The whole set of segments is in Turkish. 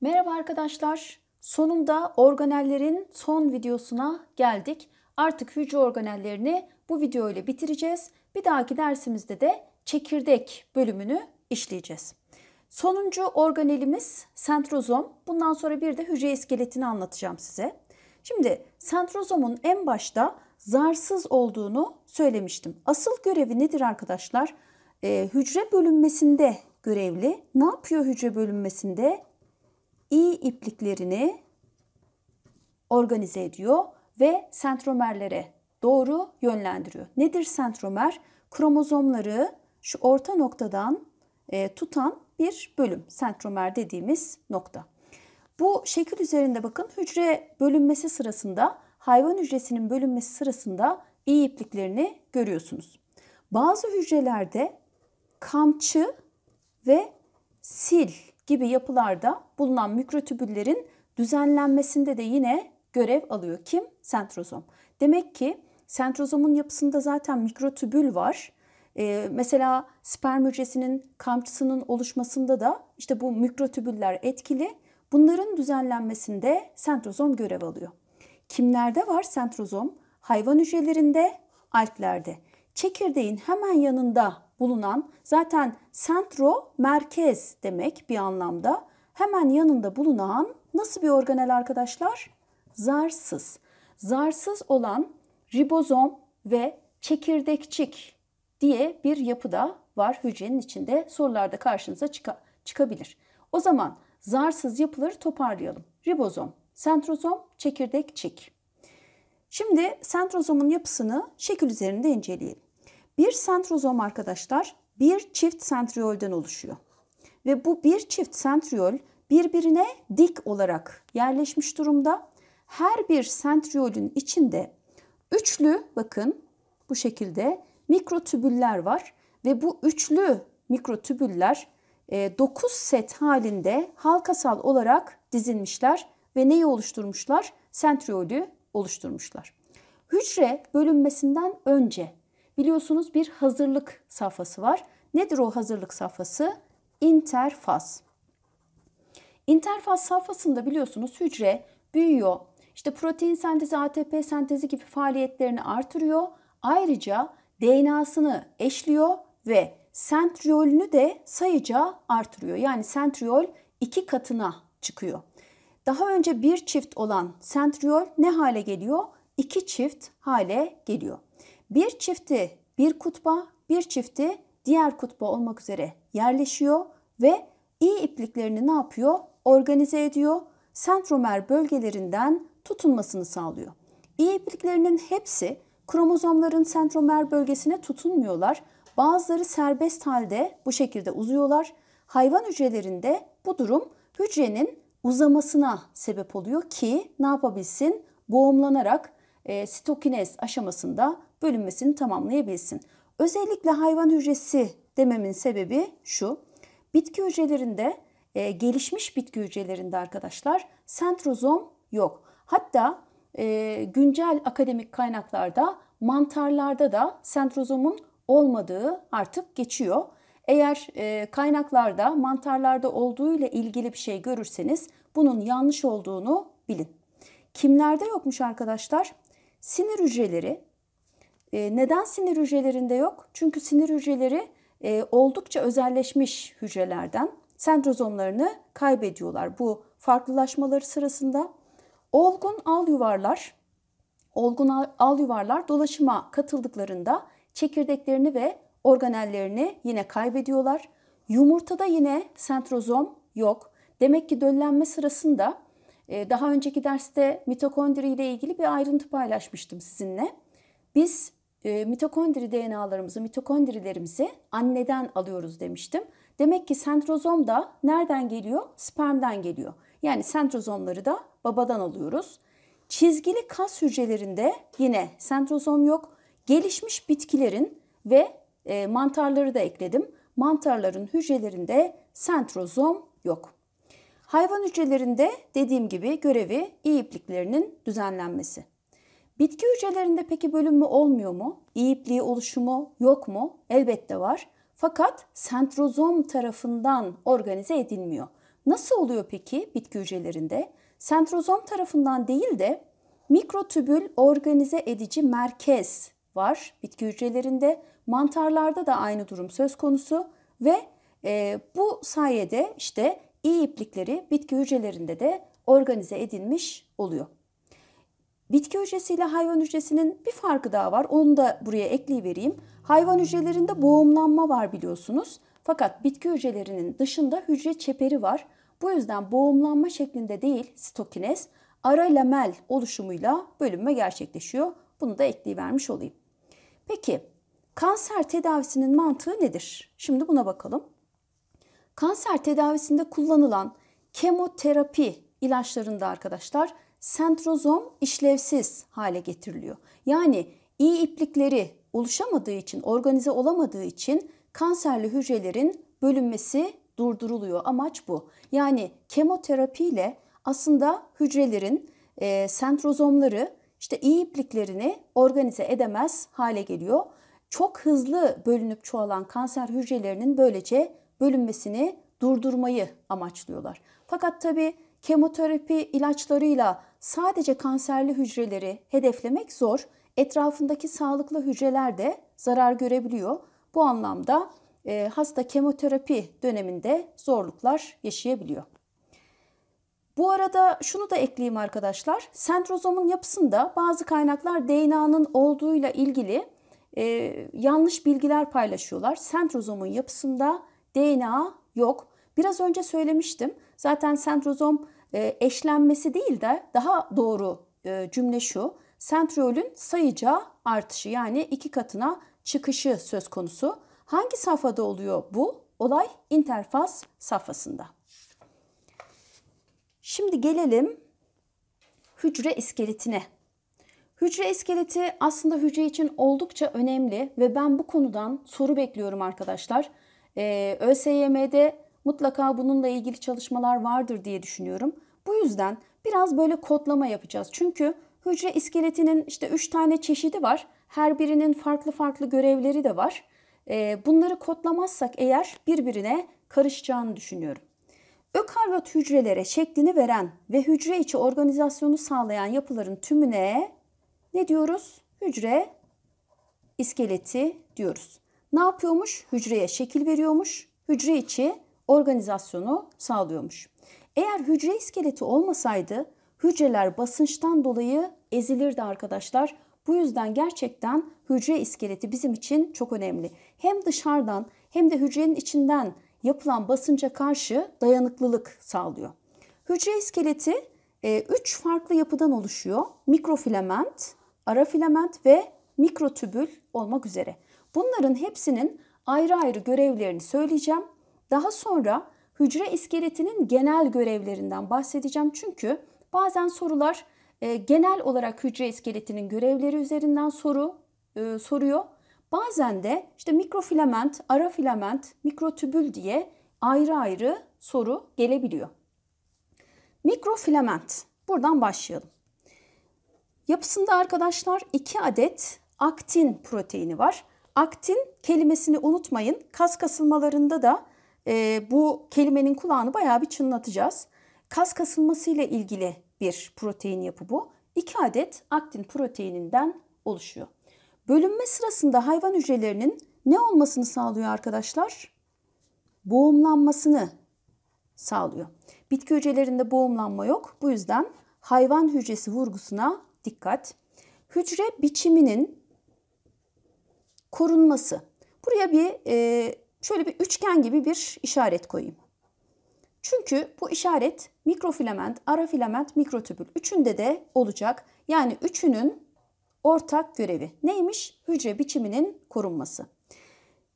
Merhaba arkadaşlar. Sonunda organellerin son videosuna geldik. Artık hücre organellerini bu video ile bitireceğiz. Bir dahaki dersimizde de çekirdek bölümünü işleyeceğiz. Sonuncu organelimiz sentrozom. Bundan sonra bir de hücre iskeletini anlatacağım size. Şimdi sentrozomun en başta zarsız olduğunu söylemiştim. Asıl görevi nedir arkadaşlar? Ee, hücre bölünmesinde görevli. Ne yapıyor hücre bölünmesinde? iyi ipliklerini organize ediyor ve sentromerlere doğru yönlendiriyor. Nedir sentromer? Kromozomları şu orta noktadan e, tutan bir bölüm. Sentromer dediğimiz nokta. Bu şekil üzerinde bakın hücre bölünmesi sırasında hayvan hücresinin bölünmesi sırasında iyi ipliklerini görüyorsunuz. Bazı hücrelerde kamçı ve sil gibi yapılarda bulunan mikrotübüllerin düzenlenmesinde de yine görev alıyor. Kim? Sentrozom. Demek ki sentrozomun yapısında zaten mikrotübül var. Ee, mesela sperm hücresinin kamçısının oluşmasında da işte bu mikrotübüller etkili. Bunların düzenlenmesinde sentrozom görev alıyor. Kimlerde var sentrozom? Hayvan hücrelerinde, alplerde. Çekirdeğin hemen yanında bulunan zaten sentro merkez demek bir anlamda. Hemen yanında bulunan nasıl bir organel arkadaşlar? Zarsız. Zarsız olan ribozom ve çekirdekçik diye bir yapıda var hücrenin içinde. Sorularda karşınıza çıka, çıkabilir. O zaman zarsız yapıları toparlayalım. Ribozom, sentrozom, çekirdekçik. Şimdi sentrozomun yapısını şekil üzerinde inceleyelim. Bir sentrozom arkadaşlar bir çift sentriyolden oluşuyor. Ve bu bir çift sentriyol birbirine dik olarak yerleşmiş durumda. Her bir sentriolün içinde üçlü bakın bu şekilde mikrotübüller var ve bu üçlü mikrotübüller 9 e, set halinde halkasal olarak dizilmişler ve neyi oluşturmuşlar? Sentriolü oluşturmuşlar. Hücre bölünmesinden önce biliyorsunuz bir hazırlık safhası var. Nedir o hazırlık safhası? İnterfaz. İnterfaz safhasında biliyorsunuz hücre büyüyor. İşte protein sentezi, ATP sentezi gibi faaliyetlerini artırıyor. Ayrıca DNA'sını eşliyor ve sentriolünü de sayıca artırıyor. Yani sentriol iki katına çıkıyor. Daha önce bir çift olan sentriol ne hale geliyor? İki çift hale geliyor. Bir çifti bir kutba, bir çifti diğer kutba olmak üzere yerleşiyor ve iyi ipliklerini ne yapıyor? Organize ediyor. Sentromer bölgelerinden tutunmasını sağlıyor. İyi ipliklerinin hepsi kromozomların sentromer bölgesine tutunmuyorlar. Bazıları serbest halde bu şekilde uzuyorlar. Hayvan hücrelerinde bu durum hücrenin uzamasına sebep oluyor ki ne yapabilsin? Boğumlanarak e, sitokinez aşamasında bölünmesini tamamlayabilsin. Özellikle hayvan hücresi dememin sebebi şu. Bitki hücrelerinde, e, gelişmiş bitki hücrelerinde arkadaşlar sentrozom yok. Hatta e, güncel akademik kaynaklarda mantarlarda da sentrozomun olmadığı artık geçiyor. Eğer e, kaynaklarda mantarlarda olduğu ile ilgili bir şey görürseniz bunun yanlış olduğunu bilin. Kimlerde yokmuş arkadaşlar? Sinir hücreleri ee, neden sinir hücrelerinde yok? Çünkü sinir hücreleri e, oldukça özelleşmiş hücrelerden sendrozomlarını kaybediyorlar bu farklılaşmaları sırasında. Olgun al yuvarlar, olgun al yuvarlar dolaşıma katıldıklarında çekirdeklerini ve organellerini yine kaybediyorlar. Yumurtada yine sentrozom yok. Demek ki döllenme sırasında e, daha önceki derste mitokondri ile ilgili bir ayrıntı paylaşmıştım sizinle. Biz e, mitokondri DNA'larımızı, mitokondrilerimizi anneden alıyoruz demiştim. Demek ki sentrozom da nereden geliyor? Spermden geliyor. Yani sentrozomları da babadan alıyoruz. Çizgili kas hücrelerinde yine sentrozom yok. Gelişmiş bitkilerin ve e, mantarları da ekledim. Mantarların hücrelerinde sentrozom yok. Hayvan hücrelerinde dediğim gibi görevi iyi ipliklerinin düzenlenmesi. Bitki hücrelerinde peki bölünme olmuyor mu? İyi oluşumu yok mu? Elbette var. Fakat sentrozom tarafından organize edilmiyor. Nasıl oluyor peki bitki hücrelerinde? Sentrozom tarafından değil de mikrotübül organize edici merkez var bitki hücrelerinde. Mantarlarda da aynı durum söz konusu ve e, bu sayede işte iyi iplikleri bitki hücrelerinde de organize edilmiş oluyor. Bitki hücresiyle hayvan hücresinin bir farkı daha var. Onu da buraya ekleyivereyim. Hayvan hücrelerinde boğumlanma var biliyorsunuz. Fakat bitki hücrelerinin dışında hücre çeperi var. Bu yüzden boğumlanma şeklinde değil stokinez, ara lamel oluşumuyla bölünme gerçekleşiyor. Bunu da ekleyivermiş olayım. Peki kanser tedavisinin mantığı nedir? Şimdi buna bakalım. Kanser tedavisinde kullanılan kemoterapi ilaçlarında arkadaşlar sentrozom işlevsiz hale getiriliyor. Yani iyi iplikleri oluşamadığı için, organize olamadığı için kanserli hücrelerin bölünmesi durduruluyor. Amaç bu. Yani kemoterapiyle aslında hücrelerin e, sentrozomları işte iyi ipliklerini organize edemez hale geliyor. Çok hızlı bölünüp çoğalan kanser hücrelerinin böylece bölünmesini durdurmayı amaçlıyorlar. Fakat tabii Kemoterapi ilaçlarıyla sadece kanserli hücreleri hedeflemek zor. Etrafındaki sağlıklı hücreler de zarar görebiliyor. Bu anlamda e, hasta kemoterapi döneminde zorluklar yaşayabiliyor. Bu arada şunu da ekleyeyim arkadaşlar. sentrozomun yapısında bazı kaynaklar DNA'nın olduğuyla ilgili e, yanlış bilgiler paylaşıyorlar. Sentrozomun yapısında DNA yok. Biraz önce söylemiştim. Zaten sentrozom ee, eşlenmesi değil de daha doğru e, cümle şu. Sentrolün sayıca artışı yani iki katına çıkışı söz konusu. Hangi safhada oluyor bu? Olay interfaz safhasında. Şimdi gelelim hücre iskeletine. Hücre iskeleti aslında hücre için oldukça önemli ve ben bu konudan soru bekliyorum arkadaşlar. Ee, ÖSYM'de mutlaka bununla ilgili çalışmalar vardır diye düşünüyorum. Bu yüzden biraz böyle kodlama yapacağız. Çünkü hücre iskeletinin işte 3 tane çeşidi var. Her birinin farklı farklı görevleri de var. Ee, bunları kodlamazsak eğer birbirine karışacağını düşünüyorum. Ökaryot hücrelere şeklini veren ve hücre içi organizasyonu sağlayan yapıların tümüne ne diyoruz? Hücre iskeleti diyoruz. Ne yapıyormuş? Hücreye şekil veriyormuş. Hücre içi organizasyonu sağlıyormuş. Eğer hücre iskeleti olmasaydı hücreler basınçtan dolayı ezilirdi arkadaşlar. Bu yüzden gerçekten hücre iskeleti bizim için çok önemli. Hem dışarıdan hem de hücrenin içinden yapılan basınca karşı dayanıklılık sağlıyor. Hücre iskeleti 3 e, farklı yapıdan oluşuyor. Mikrofilament, arafilament ve mikrotübül olmak üzere. Bunların hepsinin ayrı ayrı görevlerini söyleyeceğim. Daha sonra hücre iskeletinin genel görevlerinden bahsedeceğim. Çünkü bazen sorular e, genel olarak hücre iskeletinin görevleri üzerinden soru e, soruyor. Bazen de işte mikrofilament, ara filament, mikrotübül diye ayrı ayrı soru gelebiliyor. Mikrofilament. Buradan başlayalım. Yapısında arkadaşlar 2 adet aktin proteini var. Aktin kelimesini unutmayın. Kas kasılmalarında da e, bu kelimenin kulağını bayağı bir çınlatacağız. Kas kasılması ile ilgili bir protein yapı bu. 2 adet aktin proteininden oluşuyor. Bölünme sırasında hayvan hücrelerinin ne olmasını sağlıyor arkadaşlar? Boğumlanmasını sağlıyor. Bitki hücrelerinde boğumlanma yok. Bu yüzden hayvan hücresi vurgusuna dikkat. Hücre biçiminin korunması. Buraya bir e, şöyle bir üçgen gibi bir işaret koyayım. Çünkü bu işaret mikrofilament, arafilament, mikrotübül üçünde de olacak. Yani üçünün ortak görevi neymiş? Hücre biçiminin korunması.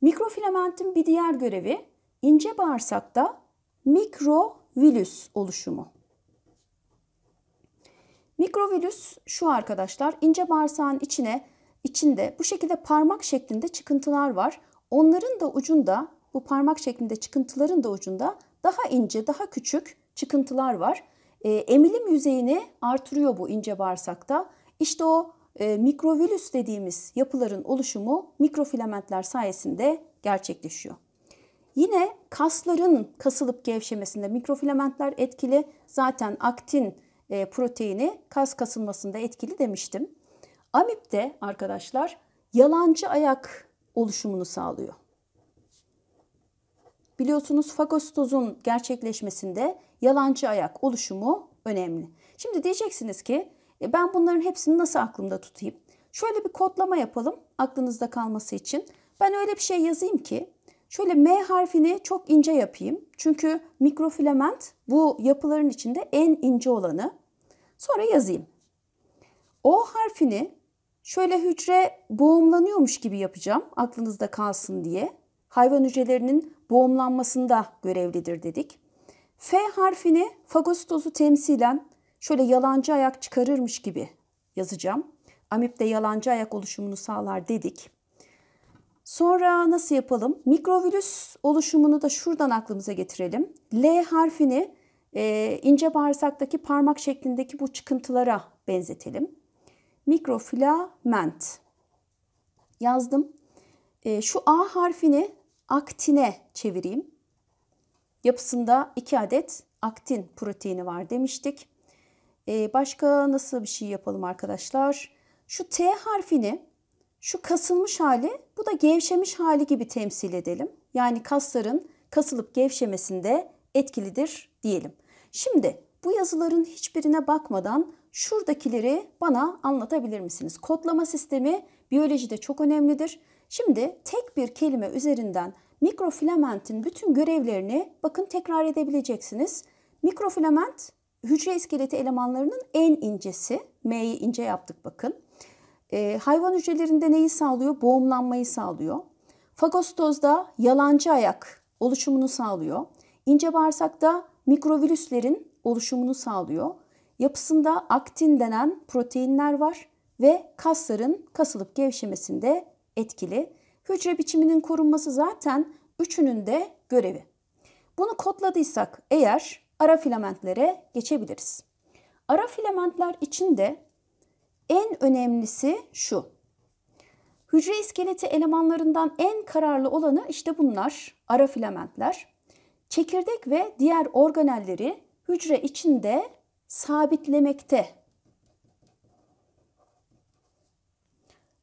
Mikrofilamentin bir diğer görevi ince bağırsakta mikrovilüs oluşumu. Mikrovilüs şu arkadaşlar ince bağırsağın içine içinde bu şekilde parmak şeklinde çıkıntılar var. Onların da ucunda bu parmak şeklinde çıkıntıların da ucunda daha ince, daha küçük çıkıntılar var. E, emilim yüzeyini artırıyor bu ince bağırsakta. İşte o e, mikrovilüs dediğimiz yapıların oluşumu mikrofilamentler sayesinde gerçekleşiyor. Yine kasların kasılıp gevşemesinde mikrofilamentler etkili. Zaten aktin e, proteini kas kasılmasında etkili demiştim. Amip de arkadaşlar yalancı ayak oluşumunu sağlıyor. Biliyorsunuz fagositozun gerçekleşmesinde yalancı ayak oluşumu önemli. Şimdi diyeceksiniz ki e ben bunların hepsini nasıl aklımda tutayım? Şöyle bir kodlama yapalım aklınızda kalması için. Ben öyle bir şey yazayım ki şöyle M harfini çok ince yapayım. Çünkü mikrofilament bu yapıların içinde en ince olanı. Sonra yazayım. O harfini Şöyle hücre boğumlanıyormuş gibi yapacağım aklınızda kalsın diye. Hayvan hücrelerinin boğumlanmasında görevlidir dedik. F harfini fagositozu temsilen şöyle yalancı ayak çıkarırmış gibi yazacağım. Amip de yalancı ayak oluşumunu sağlar dedik. Sonra nasıl yapalım? Mikrovirüs oluşumunu da şuradan aklımıza getirelim. L harfini e, ince bağırsaktaki parmak şeklindeki bu çıkıntılara benzetelim mikrofilament yazdım. E, şu A harfini aktine çevireyim. Yapısında iki adet aktin proteini var demiştik. E, başka nasıl bir şey yapalım arkadaşlar? Şu T harfini şu kasılmış hali bu da gevşemiş hali gibi temsil edelim. Yani kasların kasılıp gevşemesinde etkilidir diyelim. Şimdi bu yazıların hiçbirine bakmadan şuradakileri bana anlatabilir misiniz? Kodlama sistemi biyolojide çok önemlidir. Şimdi tek bir kelime üzerinden mikrofilamentin bütün görevlerini bakın tekrar edebileceksiniz. Mikrofilament hücre iskeleti elemanlarının en incesi. M'yi ince yaptık bakın. Ee, hayvan hücrelerinde neyi sağlıyor? Boğumlanmayı sağlıyor. Fagostozda yalancı ayak oluşumunu sağlıyor. İnce bağırsakta mikrovirüslerin oluşumunu sağlıyor. Yapısında aktin denen proteinler var ve kasların kasılıp gevşemesinde etkili. Hücre biçiminin korunması zaten üçünün de görevi. Bunu kodladıysak eğer ara filamentlere geçebiliriz. Ara filamentler içinde en önemlisi şu. Hücre iskeleti elemanlarından en kararlı olanı işte bunlar ara filamentler. Çekirdek ve diğer organelleri hücre içinde sabitlemekte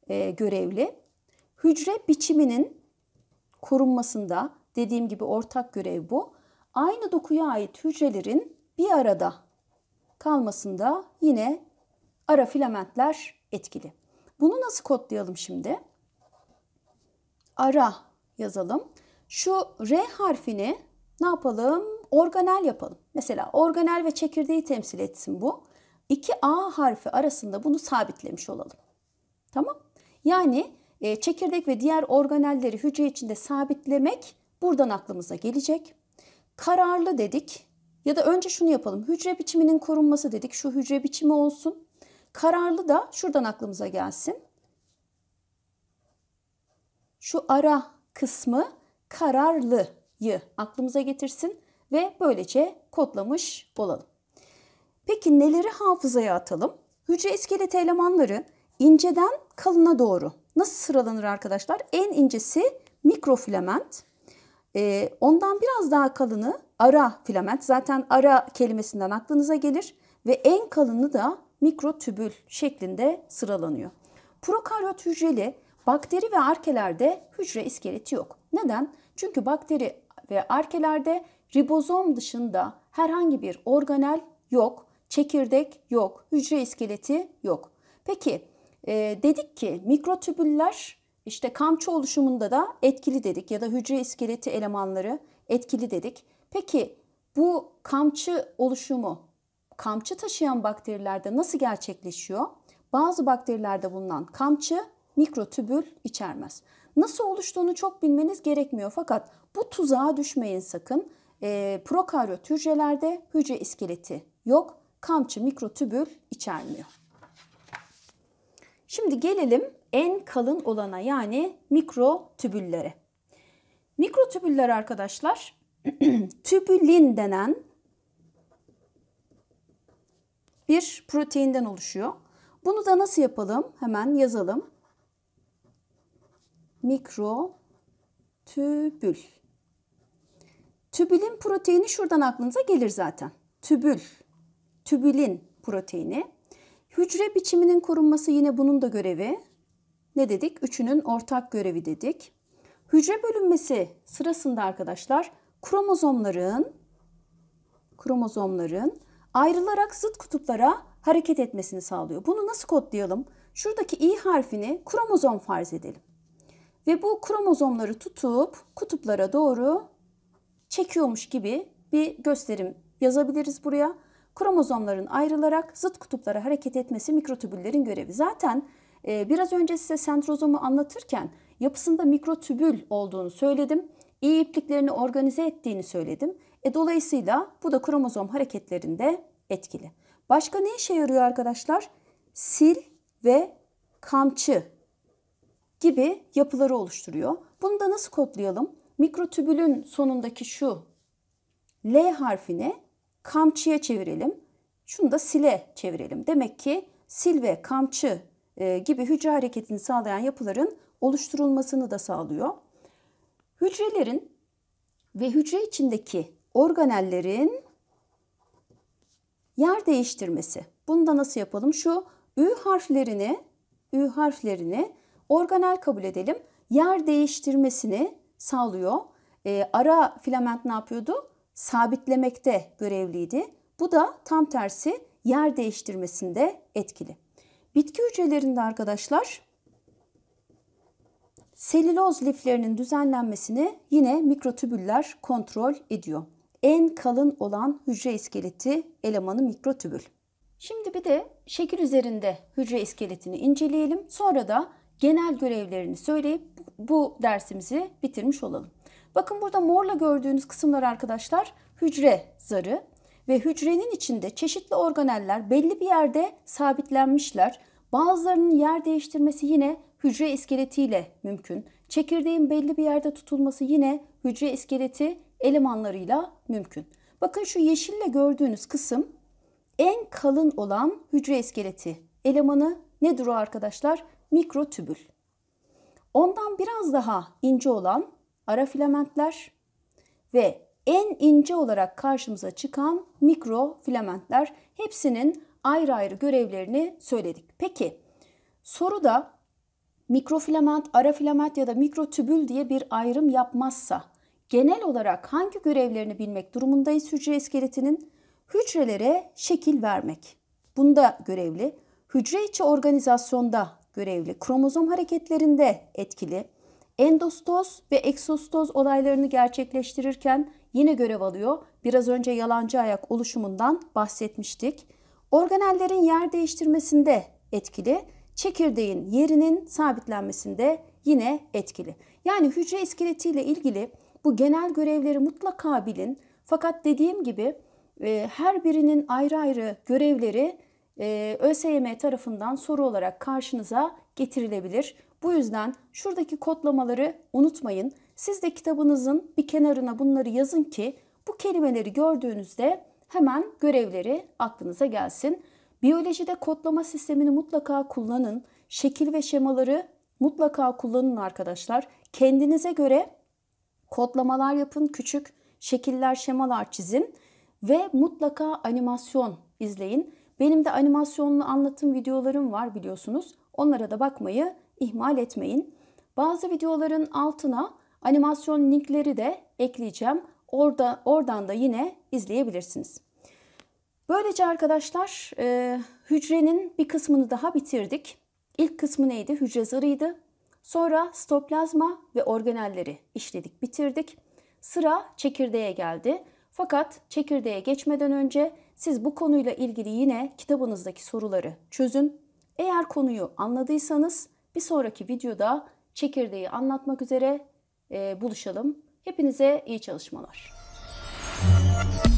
e, görevli. Hücre biçiminin korunmasında dediğim gibi ortak görev bu. Aynı dokuya ait hücrelerin bir arada kalmasında yine ara filamentler etkili. Bunu nasıl kodlayalım şimdi? Ara yazalım. Şu R harfini ne yapalım? organel yapalım. Mesela organel ve çekirdeği temsil etsin bu. İki A harfi arasında bunu sabitlemiş olalım. Tamam? Yani e, çekirdek ve diğer organelleri hücre içinde sabitlemek buradan aklımıza gelecek. Kararlı dedik ya da önce şunu yapalım. Hücre biçiminin korunması dedik. Şu hücre biçimi olsun. Kararlı da şuradan aklımıza gelsin. Şu ara kısmı kararlıyı aklımıza getirsin ve böylece kodlamış olalım. Peki neleri hafızaya atalım? Hücre iskelet elemanları inceden kalına doğru nasıl sıralanır arkadaşlar? En incesi mikrofilament. Ee, ondan biraz daha kalını ara filament. Zaten ara kelimesinden aklınıza gelir. Ve en kalını da mikrotübül şeklinde sıralanıyor. Prokaryot hücreli bakteri ve arkelerde hücre iskeleti yok. Neden? Çünkü bakteri ve arkelerde Ribozom dışında herhangi bir organel yok, çekirdek yok, hücre iskeleti yok. Peki e, dedik ki mikrotübüller işte kamçı oluşumunda da etkili dedik ya da hücre iskeleti elemanları etkili dedik. Peki bu kamçı oluşumu kamçı taşıyan bakterilerde nasıl gerçekleşiyor? Bazı bakterilerde bulunan kamçı mikrotübül içermez. Nasıl oluştuğunu çok bilmeniz gerekmiyor fakat bu tuzağa düşmeyin sakın. E, ee, prokaryot hücrelerde hücre iskeleti yok. Kamçı mikrotübül içermiyor. Şimdi gelelim en kalın olana yani mikrotübüllere. Mikrotübüller arkadaşlar tübülin denen bir proteinden oluşuyor. Bunu da nasıl yapalım? Hemen yazalım. Mikrotübül. Tübülin proteini şuradan aklınıza gelir zaten. Tübül, tübülin proteini. Hücre biçiminin korunması yine bunun da görevi. Ne dedik? Üçünün ortak görevi dedik. Hücre bölünmesi sırasında arkadaşlar kromozomların kromozomların ayrılarak zıt kutuplara hareket etmesini sağlıyor. Bunu nasıl kodlayalım? Şuradaki i harfini kromozom farz edelim. Ve bu kromozomları tutup kutuplara doğru çekiyormuş gibi bir gösterim yazabiliriz buraya. Kromozomların ayrılarak zıt kutuplara hareket etmesi mikrotübüllerin görevi. Zaten e, biraz önce size sentrozomu anlatırken yapısında mikrotübül olduğunu söyledim. İyi ipliklerini organize ettiğini söyledim. E, dolayısıyla bu da kromozom hareketlerinde etkili. Başka ne işe yarıyor arkadaşlar? Sil ve kamçı gibi yapıları oluşturuyor. Bunu da nasıl kodlayalım? mikrotübülün sonundaki şu L harfini kamçıya çevirelim. Şunu da sile çevirelim. Demek ki sil ve kamçı e, gibi hücre hareketini sağlayan yapıların oluşturulmasını da sağlıyor. Hücrelerin ve hücre içindeki organellerin yer değiştirmesi. Bunu da nasıl yapalım? Şu ü harflerini, ü harflerini organel kabul edelim. Yer değiştirmesini sağlıyor. E, ara filament ne yapıyordu? Sabitlemekte görevliydi. Bu da tam tersi yer değiştirmesinde etkili. Bitki hücrelerinde arkadaşlar selüloz liflerinin düzenlenmesini yine mikrotübüller kontrol ediyor. En kalın olan hücre iskeleti elemanı mikrotübül. Şimdi bir de şekil üzerinde hücre iskeletini inceleyelim. Sonra da genel görevlerini söyleyip bu dersimizi bitirmiş olalım. Bakın burada morla gördüğünüz kısımlar arkadaşlar hücre zarı ve hücrenin içinde çeşitli organeller belli bir yerde sabitlenmişler. Bazılarının yer değiştirmesi yine hücre iskeletiyle mümkün. Çekirdeğin belli bir yerde tutulması yine hücre iskeleti elemanlarıyla mümkün. Bakın şu yeşille gördüğünüz kısım en kalın olan hücre iskeleti elemanı nedir o arkadaşlar? mikrotübül. Ondan biraz daha ince olan ara filamentler ve en ince olarak karşımıza çıkan mikro filamentler hepsinin ayrı ayrı görevlerini söyledik. Peki soruda mikrofilament, ara filament ya da mikrotübül diye bir ayrım yapmazsa genel olarak hangi görevlerini bilmek durumundayız hücre iskeletinin? Hücrelere şekil vermek. Bunda görevli. Hücre içi organizasyonda görevli. Kromozom hareketlerinde etkili. Endostoz ve eksostoz olaylarını gerçekleştirirken yine görev alıyor. Biraz önce yalancı ayak oluşumundan bahsetmiştik. Organellerin yer değiştirmesinde etkili. Çekirdeğin yerinin sabitlenmesinde yine etkili. Yani hücre iskeletiyle ilgili bu genel görevleri mutlaka bilin. Fakat dediğim gibi e, her birinin ayrı ayrı görevleri e, ÖSYM tarafından soru olarak karşınıza getirilebilir. Bu yüzden şuradaki kodlamaları unutmayın. Siz de kitabınızın bir kenarına bunları yazın ki bu kelimeleri gördüğünüzde hemen görevleri aklınıza gelsin. Biyolojide kodlama sistemini mutlaka kullanın. Şekil ve şemaları mutlaka kullanın arkadaşlar. Kendinize göre kodlamalar yapın, küçük şekiller, şemalar çizin ve mutlaka animasyon izleyin. Benim de animasyonlu anlatım videolarım var biliyorsunuz. Onlara da bakmayı ihmal etmeyin. Bazı videoların altına animasyon linkleri de ekleyeceğim. Orada oradan da yine izleyebilirsiniz. Böylece arkadaşlar e, hücrenin bir kısmını daha bitirdik. İlk kısmı neydi? Hücre zarıydı. Sonra stoplazma ve organelleri işledik, bitirdik. Sıra çekirdeğe geldi. Fakat çekirdeğe geçmeden önce siz bu konuyla ilgili yine kitabınızdaki soruları çözün. Eğer konuyu anladıysanız bir sonraki videoda çekirdeği anlatmak üzere e, buluşalım. Hepinize iyi çalışmalar. Müzik